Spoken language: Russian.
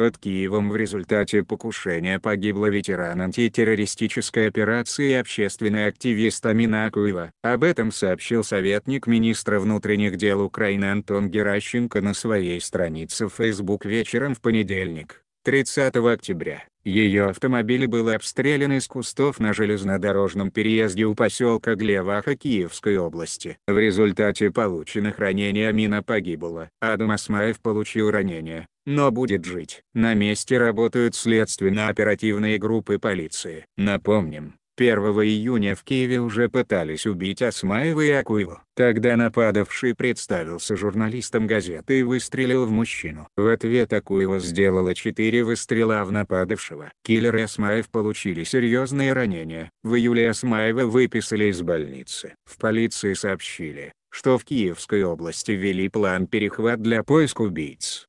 Под Киевом в результате покушения погибла ветеран антитеррористической операции и общественный активист Амина Акуева. Об этом сообщил советник министра внутренних дел Украины Антон Геращенко на своей странице в Facebook вечером в понедельник, 30 октября. Ее автомобиль был обстрелян из кустов на железнодорожном переезде у поселка Глеваха Киевской области. В результате полученных ранений Амина погибла. Адам Асмаев получил ранение, но будет жить. На месте работают следственно-оперативные группы полиции. Напомним, 1 июня в Киеве уже пытались убить Асмаева и Акуеву. Тогда нападавший представился журналистом газеты и выстрелил в мужчину. В ответ Акуева сделала 4 выстрела в нападавшего. Киллер и Асмаев получили серьезные ранения. В июле Асмаева выписали из больницы. В полиции сообщили, что в Киевской области ввели план перехват для поиска убийц.